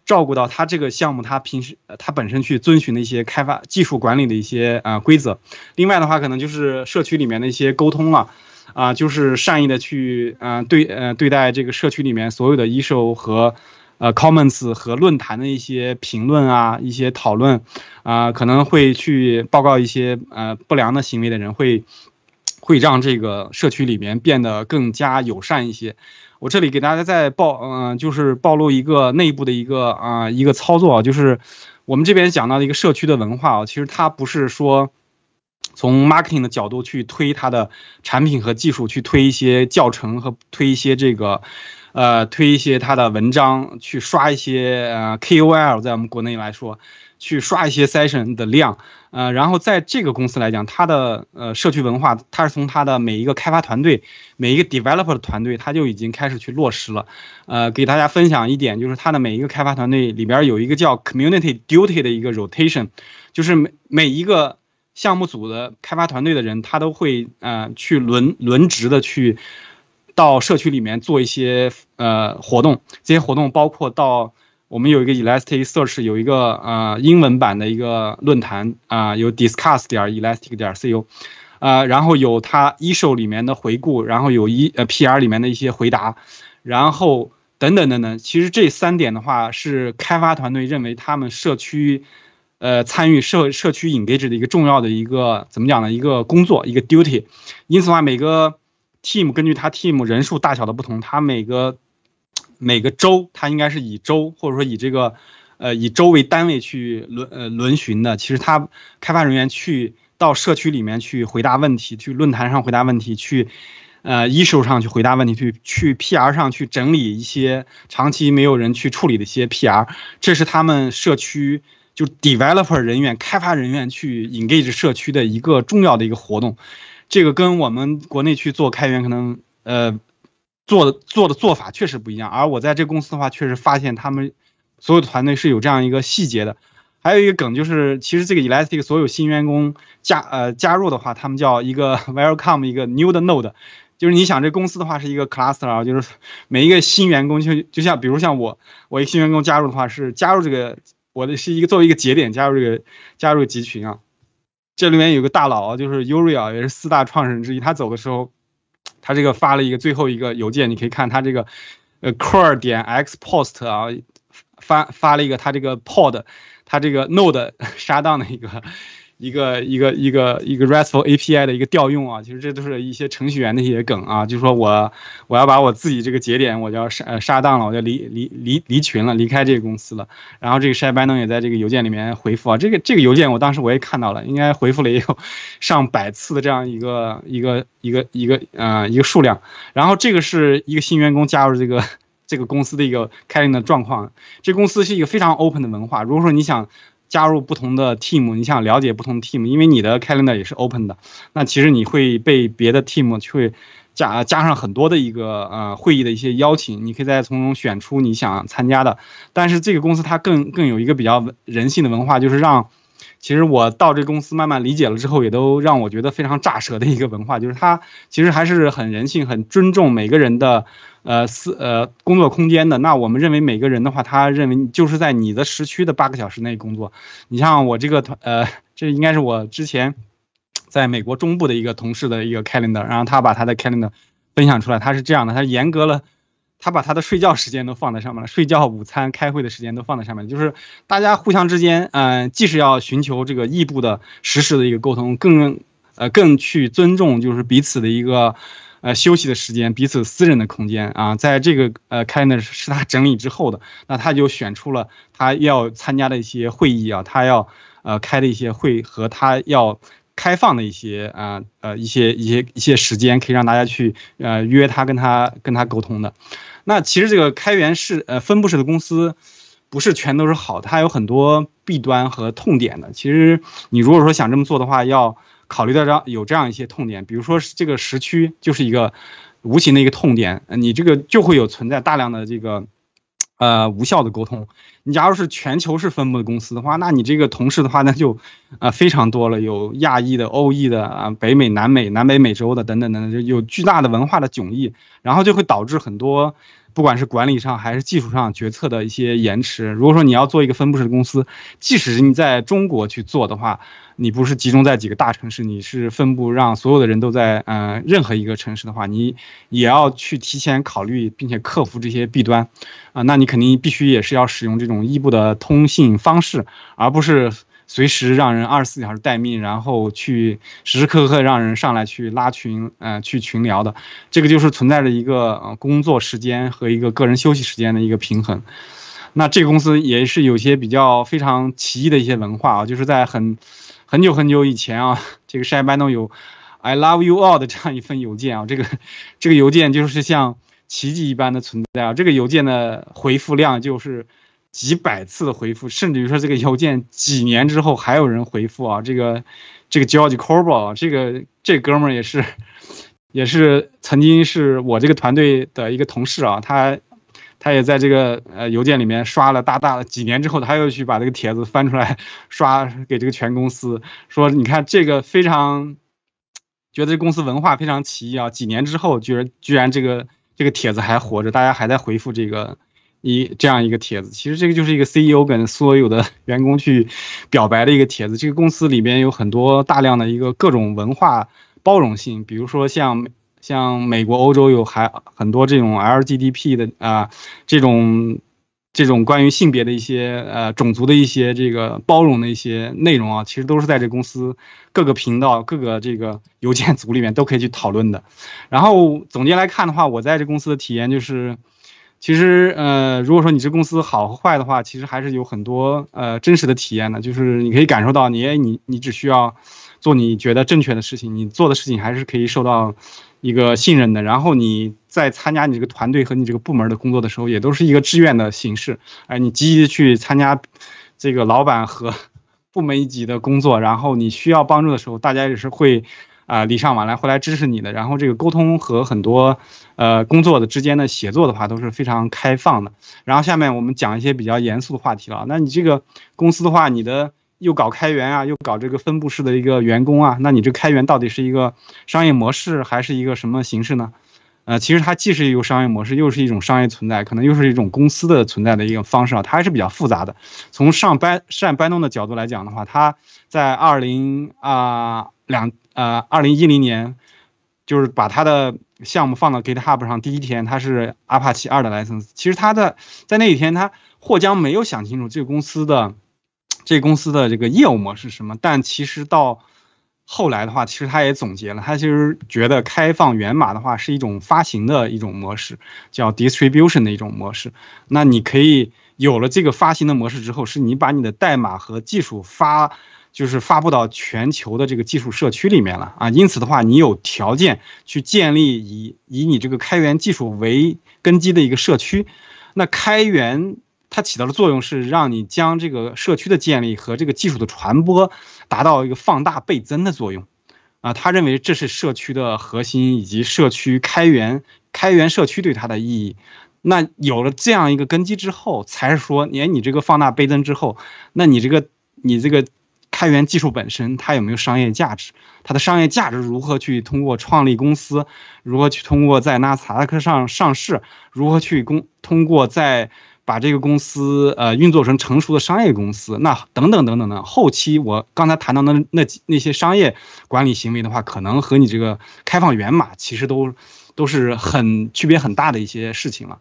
Speaker 1: 照顾到他这个项目，他平时他本身去遵循的一些开发技术管理的一些呃规则，另外的话可能就是社区里面的一些沟通了，啊，就是善意的去啊，对呃对待这个社区里面所有的 issue 和呃 comments 和论坛的一些评论啊一些讨论，啊可能会去报告一些呃不良的行为的人会，会让这个社区里面变得更加友善一些。我这里给大家再暴，嗯，就是暴露一个内部的一个啊一个操作，就是我们这边讲到的一个社区的文化啊，其实它不是说从 marketing 的角度去推它的产品和技术，去推一些教程和推一些这个，呃，推一些它的文章，去刷一些呃 K O L，在我们国内来说。去刷一些 session 的量，呃，然后在这个公司来讲，它的呃社区文化，它是从它的每一个开发团队，每一个 developer 的团队，它就已经开始去落实了。呃，给大家分享一点，就是它的每一个开发团队里边有一个叫 community duty 的一个 rotation，就是每每一个项目组的开发团队的人，他都会呃去轮轮值的去到社区里面做一些呃活动，这些活动包括到。我们有一个 Elasticsearch，有一个呃英文版的一个论坛啊，有 discuss 点 elastic 点 co，啊，然后有它一 s 里面的回顾，然后有一呃 PR 里面的一些回答，然后等等等等。其实这三点的话，是开发团队认为他们社区呃参与社社区 engage 的一个重要的一个怎么讲呢？一个工作，一个 duty。因此的话，每个 team 根据它 team 人数大小的不同，它每个每个州，它应该是以州或者说以这个，呃，以州为单位去轮呃轮巡的。其实，它开发人员去到社区里面去回答问题，去论坛上回答问题，去，呃，issue 上去回答问题，去去 PR 上去整理一些长期没有人去处理的一些 PR。这是他们社区就 developer 人员开发人员去 engage 社区的一个重要的一个活动。这个跟我们国内去做开源可能，呃。做的做的做法确实不一样，而我在这公司的话，确实发现他们所有的团队是有这样一个细节的。还有一个梗就是，其实这个 Elastic 所有新员工加呃加入的话，他们叫一个 Welcome，一个 New 的 Node，就是你想这公司的话是一个 Cluster 啊，就是每一个新员工就就像比如像我，我一个新员工加入的话是加入这个我的是一个作为一个节点加入这个加入集群啊。这里面有个大佬就是 u r i l 也是四大创始人之一，他走的时候。他这个发了一个最后一个邮件，你可以看他这个，呃，core 点 x post 啊，发发了一个他这个 pod，他这个 node 杀掉的一个。一个一个一个一个 restful API 的一个调用啊，其实这都是一些程序员的一些梗啊，就是说我我要把我自己这个节点，我就杀呃杀当了，我就离离离离群了，离开这个公司了。然后这个 s h a b a o n 也在这个邮件里面回复啊，这个这个邮件我当时我也看到了，应该回复了也有上百次的这样一个一个一个一个呃一个数量。然后这个是一个新员工加入这个 这个公司的一个开营的状况，这公司是一个非常 open 的文化，如果说你想。加入不同的 team，你想了解不同 team，因为你的 calendar 也是 open 的，那其实你会被别的 team 去加加上很多的一个呃会议的一些邀请，你可以再从中选出你想参加的。但是这个公司它更更有一个比较人性的文化，就是让，其实我到这公司慢慢理解了之后，也都让我觉得非常炸舌的一个文化，就是它其实还是很人性，很尊重每个人的。呃，四呃，工作空间的，那我们认为每个人的话，他认为就是在你的时区的八个小时内工作。你像我这个团，呃，这应该是我之前在美国中部的一个同事的一个 calendar，然后他把他的 calendar 分享出来，他是这样的，他严格了，他把他的睡觉时间都放在上面了，睡觉、午餐、开会的时间都放在上面，就是大家互相之间，嗯，即使要寻求这个异步的实时的一个沟通，更呃更去尊重就是彼此的一个。呃，休息的时间，彼此私人的空间啊，在这个呃开呢，是他整理之后的，那他就选出了他要参加的一些会议啊，他要呃开的一些会和他要开放的一些啊呃一些一些一些时间，可以让大家去呃约他跟他跟他沟通的。那其实这个开源式呃分布式的公司，不是全都是好，它有很多弊端和痛点的。其实你如果说想这么做的话，要。考虑到这样有这样一些痛点，比如说这个时区就是一个无形的一个痛点，你这个就会有存在大量的这个呃无效的沟通。你假如是全球式分布的公司的话，那你这个同事的话那就呃非常多了，有亚裔的、欧裔的啊、北美、南美、南北美洲的等等等等，有巨大的文化的迥异，然后就会导致很多。不管是管理上还是技术上决策的一些延迟，如果说你要做一个分布式的公司，即使你在中国去做的话，你不是集中在几个大城市，你是分布让所有的人都在嗯任何一个城市的话，你也要去提前考虑并且克服这些弊端，啊，那你肯定必须也是要使用这种异步的通信方式，而不是。随时让人二十四小时待命，然后去时时刻刻让人上来去拉群，呃，去群聊的，这个就是存在着一个工作时间和一个个人休息时间的一个平衡。那这个公司也是有些比较非常奇异的一些文化啊，就是在很很久很久以前啊，这个 Shay Banon 有 I love you all 的这样一份邮件啊，这个这个邮件就是像奇迹一般的存在啊，这个邮件的回复量就是。几百次的回复，甚至于说这个邮件几年之后还有人回复啊！这个，这个 g e o r g e Corbo，这个这哥们儿也是，也是曾经是我这个团队的一个同事啊，他他也在这个呃邮件里面刷了大大的，几年之后他又去把这个帖子翻出来刷给这个全公司，说你看这个非常觉得这公司文化非常奇异啊！几年之后居然居然这个这个帖子还活着，大家还在回复这个。一这样一个帖子，其实这个就是一个 CEO 跟所有的 员工去表白的一个帖子。这个公司里面有很多大量的一个各种文化包容性，比如说像像美国、欧洲有还很多这种 l g d p 的啊，这种这种关于性别的一些呃种族的一些这个包容的一些内容啊，其实都是在这公司各个频道、各个这个邮件组里面都可以去讨论的。然后总结来看的话，我在这公司的体验就是。其实，呃，如果说你这公司好和坏的话，其实还是有很多呃真实的体验的，就是你可以感受到，你，你，你只需要做你觉得正确的事情，你做的事情还是可以受到一个信任的。然后你在参加你这个团队和你这个部门的工作的时候，也都是一个志愿的形式，哎，你积极的去参加这个老板和 部门一级的工作，然后你需要帮助的时候，大家也是会。啊，礼尚往来会来支持你的。然后这个沟通和很多呃工作的之间的协作的话都是非常开放的。然后下面我们讲一些比较严肃的话题了。那你这个公司的话，你的又搞开源啊，又搞这个分布式的一个员工啊，那你这开源到底是一个商业模式还是一个什么形式呢？呃，其实它既是一个商业模式，又是一种商业存在，可能又是一种公司的存在的一个方式啊。它还是比较复杂的。从上班善搬弄的角度来讲的话，它在二零啊。两呃，二零一零年，就是把他的项目放到 GitHub 上第一天，他是 Apache 二的 License。其实他的在那一天，他或将没有想清楚这个公司的，这个公司的这个业务模式什么。但其实到后来的话，其实他也总结了，他其实觉得开放源码的话是一种发行的一种模式，叫 distribution 的一种模式。那你可以有了这个发行的模式之后，是你把你的代码和技术发。就是发布到全球的这个技术社区里面了啊，因此的话，你有条件去建立以以你这个开源技术为根基的一个社区。那开源它起到的作用是让你将这个社区的建立和这个技术的传播达到一个放大倍增的作用啊。他认为这是社区的核心以及社区开源开源社区对它的意义。那有了这样一个根基之后，才说，哎，你这个放大倍增之后，那你这个你这个。开源技术本身它有没有商业价值？它的商业价值如何去通过创立公司，如何去通过在纳斯达克上上市，如何去公通过在把这个公司呃运作成成熟的商业公司？那等等等等呢？后期我刚才谈到那那那些商业管理行为的话，可能和你这个开放源码其实都都是很区别很大的一些事情了，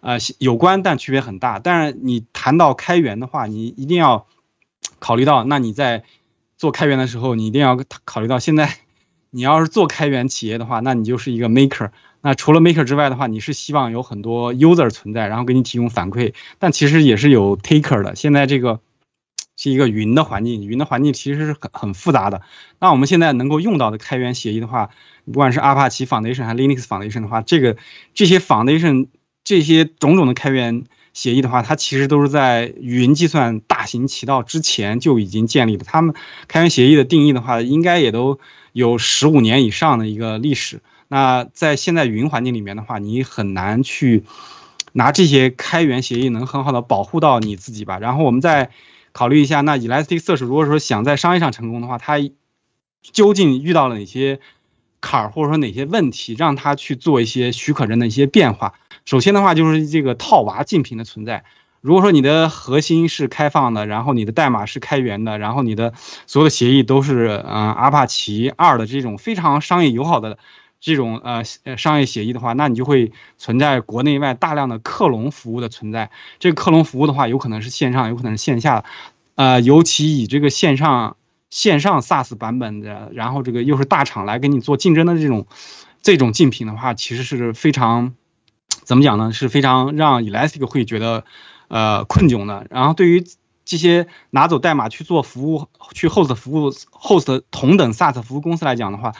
Speaker 1: 呃，有关但区别很大。但是你谈到开源的话，你一定要。考虑到，那你在做开源的时候，你一定要考虑到现在，你要是做开源企业的话，那你就是一个 maker。那除了 maker 之外的话，你是希望有很多 user 存在，然后给你提供反馈。但其实也是有 taker 的。现在这个是一个云的环境，云的环境其实是很很复杂的。那我们现在能够用到的开源协议的话，不管是 Apache Foundation 还是 Linux Foundation 的话，这个这些 Foundation 这些种种的开源。协议的话，它其实都是在云计算大行其道之前就已经建立的。他们开源协议的定义的话，应该也都有十五年以上的一个历史。那在现在云环境里面的话，你很难去拿这些开源协议能很好的保护到你自己吧？然后我们再考虑一下，那 Elasticsearch 如果说想在商业上成功的话，它究竟遇到了哪些坎儿，或者说哪些问题，让它去做一些许可证的一些变化？首先的话就是这个套娃竞品的存在。如果说你的核心是开放的，然后你的代码是开源的，然后你的所有的协议都是嗯阿帕奇二的这种非常商业友好的这种呃商业协议的话，那你就会存在国内外大量的克隆服务的存在。这个克隆服务的话，有可能是线上，有可能是线下呃，尤其以这个线上线上 SaaS 版本的，然后这个又是大厂来给你做竞争的这种这种竞品的话，其实是非常。怎么讲呢？是非常让 Elastic 会觉得，呃，困窘的。然后对于这些拿走代码去做服务、去 host 服务 host 同等 SaaS 服务公司来讲的话，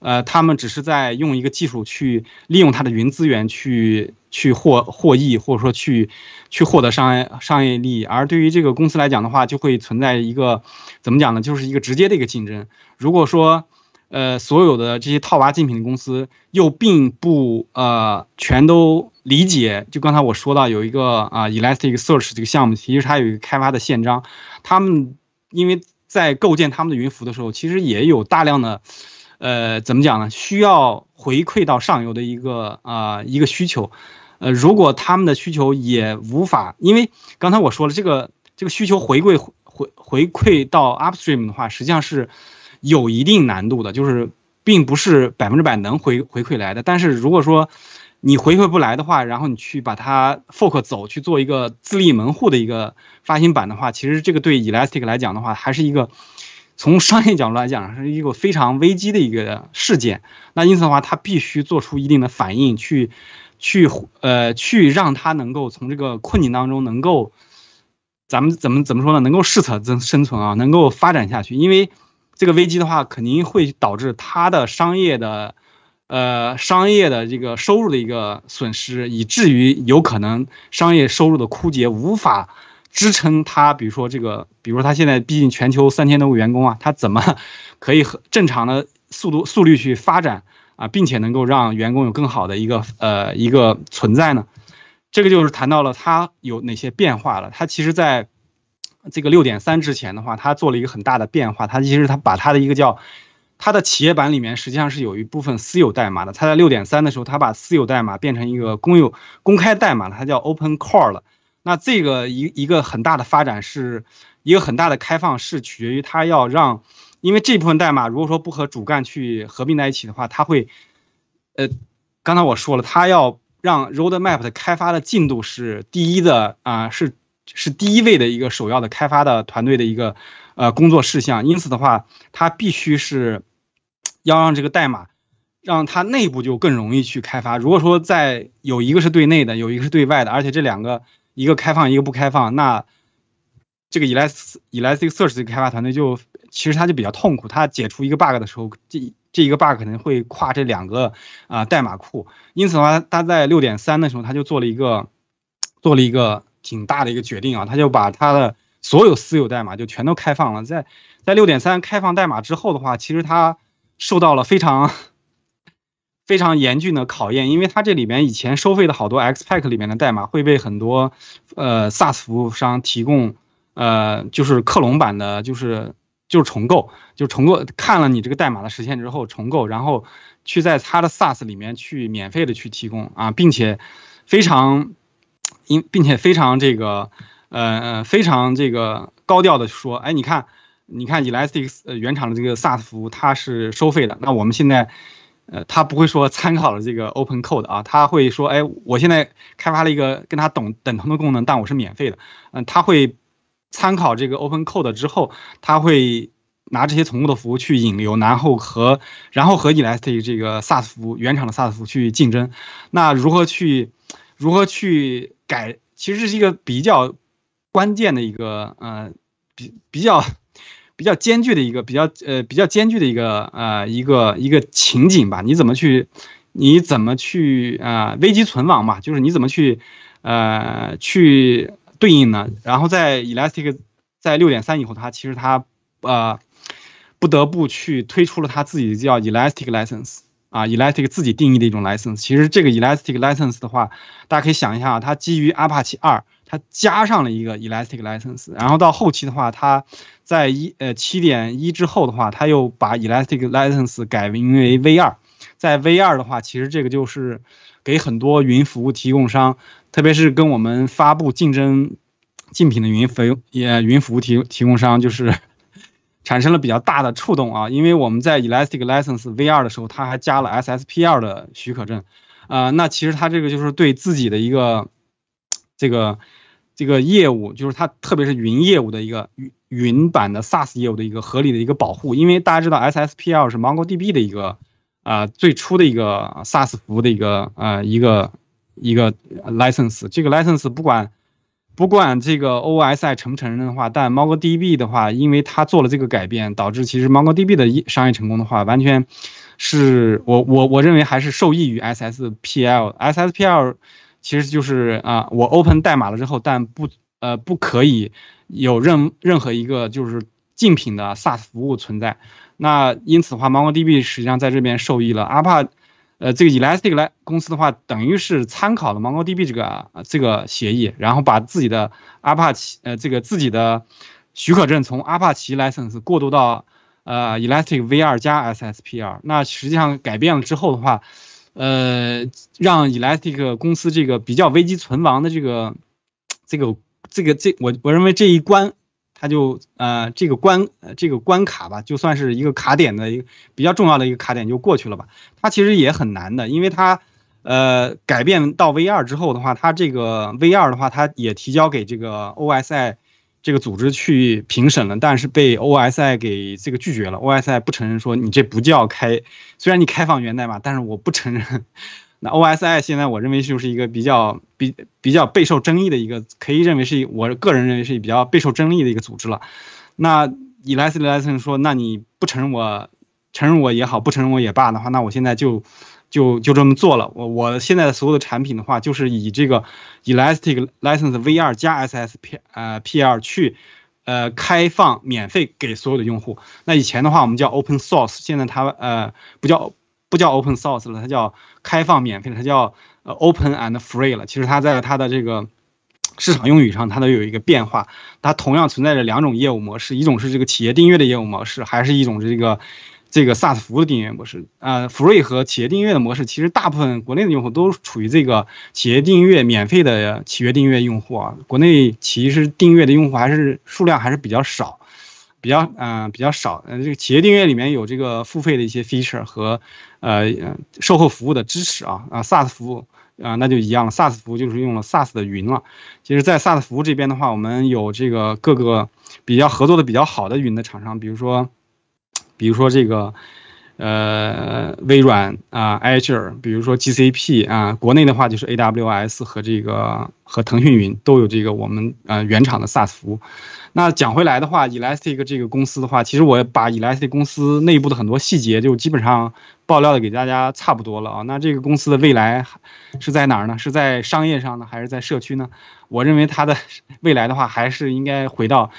Speaker 1: 呃，他们只是在用一个技术去利用它的云资源去去获获益，或者说去去获得商业商业利益。而对于这个公司来讲的话，就会存在一个怎么讲呢？就是一个直接的一个竞争。如果说，呃，所有的这些套娃竞品的公司又并不呃全都理解。就刚才我说到有一个啊，Elastic Search 这个项目，其实它有一个开发的宪章。他们因为在构建他们的云服的时候，其实也有大量的，呃，怎么讲呢？需要回馈到上游的一个啊一个需求。呃，如果他们的需求也无法，因为刚才我说了，这个这个需求回馈回回馈到 Upstream 的话，实际上是。有一定难度的，就是并不是百分之百能回回馈来的。但是如果说你回馈不来的话，然后你去把它 fork 走去做一个自立门户的一个发行版的话，其实这个对 Elastic 来讲的话，还是一个从商业角度来讲是一个非常危机的一个事件。那因此的话，它必须做出一定的反应，去去呃去让它能够从这个困境当中能够咱们怎么怎么说呢？能够适者生存啊，能够发展下去，因为。这个危机的话，肯定会导致他的商业的，呃，商业的这个收入的一个损失，以至于有可能商业收入的枯竭，无法支撑他。比如说这个，比如说他现在毕竟全球三千多个员工啊，他怎么可以和正常的速度速率去发展啊，并且能够让员工有更好的一个呃一个存在呢？这个就是谈到了他有哪些变化了。他其实在。这个六点三之前的话，它做了一个很大的变化。它其实它把它的一个叫它的企业版里面，实际上是有一部分私有代码的。它在六点三的时候，它把私有代码变成一个公有公开代码了，它叫 Open Core 了。那这个一一个很大的发展是一个很大的开放，是取决于它要让，因为这部分代码如果说不和主干去合并在一起的话，它会，呃，刚才我说了，它要让 Road Map 的开发的进度是第一的啊，是。是第一位的一个首要的开发的团队的一个呃工作事项，因此的话，它必须是要让这个代码让它内部就更容易去开发。如果说在有一个是对内的，有一个是对外的，而且这两个一个开放一个不开放，那这个 Elasticsearch 开发团队就其实他就比较痛苦。他解除一个 bug 的时候，这这一个 bug 可能会跨这两个啊代码库。因此的话，他在六点三的时候，他就做了一个做了一个。挺大的一个决定啊，他就把他的所有私有代码就全都开放了。在在六点三开放代码之后的话，其实他受到了非常非常严峻的考验，因为他这里面以前收费的好多 Xpack 里面的代码会被很多呃 SaaS 服务商提供，呃，就是克隆版的，就是就是重构，就重构看了你这个代码的实现之后重构，然后去在他的 SaaS 里面去免费的去提供啊，并且非常。因并且非常这个，呃，非常这个高调的说，哎，你看，你看，Elastic 原厂的这个 SaaS 服务它是收费的，那我们现在，呃，他不会说参考了这个 Open Code 啊，他会说，哎，我现在开发了一个跟它等等同的功能，但我是免费的，嗯，他会参考这个 Open Code 之后，他会拿这些宠物的服务去引流，然后和然后和 Elastic 这个 SaaS 服务原厂的 SaaS 服务去竞争，那如何去？如何去改？其实是一个比较关键的一个，呃，比比较 比较艰巨的一个比较，呃，比较艰巨的一个，呃，一个一个情景吧。你怎么去？你怎么去？呃，危机存亡嘛，就是你怎么去，呃，去对应呢？然后在 Elastic 在六点三以后，它其实它，呃，不得不去推出了它自己叫 Elastic License。啊，Elastic 自己定义的一种 license，其实这个 Elastic license 的话，大家可以想一下啊，它基于 Apache 二，它加上了一个 Elastic license，然后到后期的话，它在一呃七点一之后的话，它又把 Elastic license 改名为 V 二，在 V 二的话，其实这个就是给很多云服务提供商，特别是跟我们发布竞争竞品的云服也云服务提提供商就是。产生了比较大的触动啊，因为我们在 Elastic License v2 的时候，它还加了 SSPR 的许可证，啊，那其实它这个就是对自己的一个，这个，这个业务，就是它特别是云业务的一个云云版的 SaaS 业务的一个合理的一个保护，因为大家知道 SSPR 是 MongoDB 的一个啊最初的一个 SaaS 服务的一个啊一个一个 license，这个 license 不管。不管这个 O S I 承不承认的话，但 Mongo D B 的话，因为它做了这个改变，导致其实 Mongo D B 的商业成功的话，完全是我我我认为还是受益于 S S P L S S P L，其实就是啊，我 open 代码了之后，但不呃不可以有任任何一个就是竞品的 S A S 服务存在。那因此的话，Mongo D B 实际上在这边受益了。阿帕呃，这个 Elastic 公司的话，等于是参考了 MongoDB 这个这个协议，然后把自己的 Apache 呃这个自己的许可证从 Apache License 过渡到呃 Elastic v2 加 SSPR。那实际上改变了之后的话，呃，让 Elastic 公司这个比较危机存亡的这个这个这个这我我认为这一关。它就呃这个关这个关卡吧，就算是一个卡点的一个比较重要的一个卡点就过去了吧。它其实也很难的，因为它呃改变到 v 二之后的话，它这个 v 二的话，它也提交给这个 OSI 这个组织去评审了，但是被 OSI 给这个拒绝了。OSI 不承认说你这不叫开，虽然你开放源代码，但是我不承认。那 OSI 现在我认为就是一个比较比比较备受争议的一个，可以认为是我个人认为是比较备受争议的一个组织了。那 Elastic License 说，那你不承认我承认我也好，不承认我也罢的话，那我现在就就就这么做了。我我现在的所有的产品的话，就是以这个 Elastic License v2 加 SSP 呃 PR 去呃开放免费给所有的用户。那以前的话我们叫 Open Source，现在它呃不叫。不叫 open source 了，它叫开放免费它叫 open and free 了。其实它在它的这个市场用语上，它都有一个变化。它同样存在着两种业务模式，一种是这个企业订阅的业务模式，还是一种这个这个 SaaS 服务的订阅模式。呃，free 和企业订阅的模式，其实大部分国内的用户都处于这个企业订阅免费的企业订阅用户啊。国内其实订阅的用户还是数量还是比较少。比较，嗯，比较少，嗯，这个企业订阅里面有这个付费的一些 feature 和，呃，售后服务的支持啊，啊，SaaS 服务，啊，那就一样，SaaS 服务就是用了 SaaS 的云了。其实，在 SaaS 服务这边的话，我们有这个各个比较合作的比较好的云的厂商，比如说，比如说这个。呃，微软啊，Azure，比如说 GCP 啊，国内的话就是 AWS 和这个和腾讯云都有这个我们呃原厂的 SaaS 服务。那讲回来的话，Elastic 这个公司的话，其实我把 Elastic 公司内部的很多细节就基本上爆料的给大家差不多了啊。那这个公司的未来是在哪儿呢？是在商业上呢，还是在社区呢？我认为它的未来的话，还是应该回到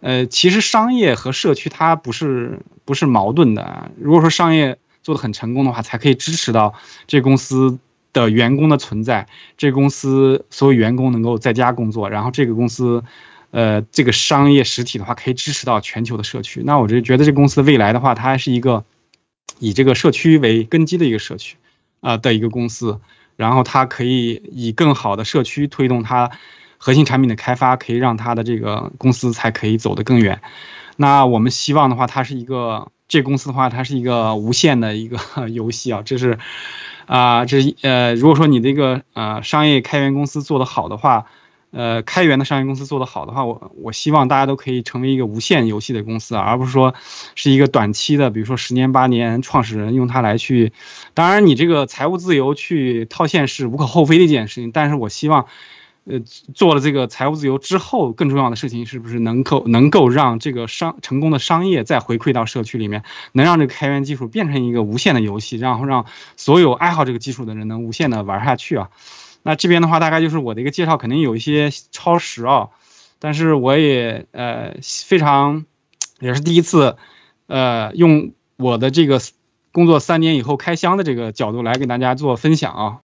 Speaker 1: 呃，其实商业和社区它不是。不是矛盾的。如果说商业做的很成功的话，才可以支持到这公司的员工的存在，这公司所有员工能够在家工作，然后这个公司，呃，这个商业实体的话，可以支持到全球的社区。那我就觉得这公司的未来的话，它还是一个以这个社区为根基的一个社区啊的一个公司，然后它可以以更好的社区推动它核心产品的开发，可以让它的这个公司才可以走得更远。那我们希望的话，它是一个这公司的话，它是一个无限的一个 游戏啊。这是，啊，这是呃，如果说你这个呃商业开源公司做得好的话，呃，开源的商业公司做得好的话，我我希望大家都可以成为一个无限游戏的公司啊，而不是说是一个短期的，比如说十年八年，创始人用它来去，当然你这个财务自由去套现是无可厚非的一件事情，但是我希望。呃，做了这个财务自由之后，更重要的事情是不是能够能够让这个商成功的商业再回馈到社区里面，能让这个开源技术变成一个无限的游戏，然后让所有爱好这个技术的人能无限的玩下去啊？那这边的话，大概就是我的一个介绍，肯定有一些超时啊，但是我也呃非常，也是第一次，呃，用我的这个工作三年以后开箱的这个角度来给大家做分享啊。